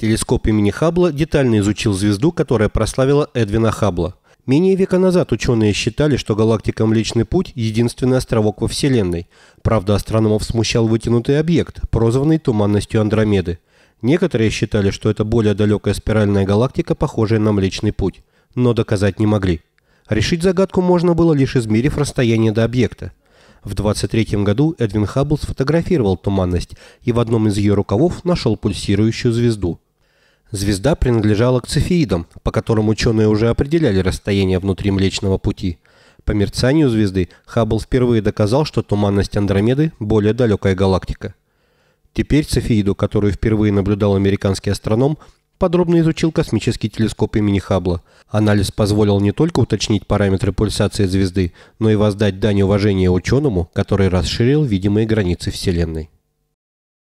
Телескоп имени Хаббла детально изучил звезду, которая прославила Эдвина Хаббла. Менее века назад ученые считали, что галактика Млечный Путь – единственный островок во Вселенной. Правда, астрономов смущал вытянутый объект, прозванный туманностью Андромеды. Некоторые считали, что это более далекая спиральная галактика, похожая на Млечный Путь, но доказать не могли. Решить загадку можно было лишь измерив расстояние до объекта. В 23 году Эдвин Хаббл сфотографировал туманность и в одном из ее рукавов нашел пульсирующую звезду – Звезда принадлежала к цефеидам, по которым ученые уже определяли расстояние внутри Млечного Пути. По мерцанию звезды Хаббл впервые доказал, что туманность Андромеды – более далекая галактика. Теперь цефеиду, которую впервые наблюдал американский астроном, подробно изучил космический телескоп имени Хаббла. Анализ позволил не только уточнить параметры пульсации звезды, но и воздать дань уважения ученому, который расширил видимые границы Вселенной.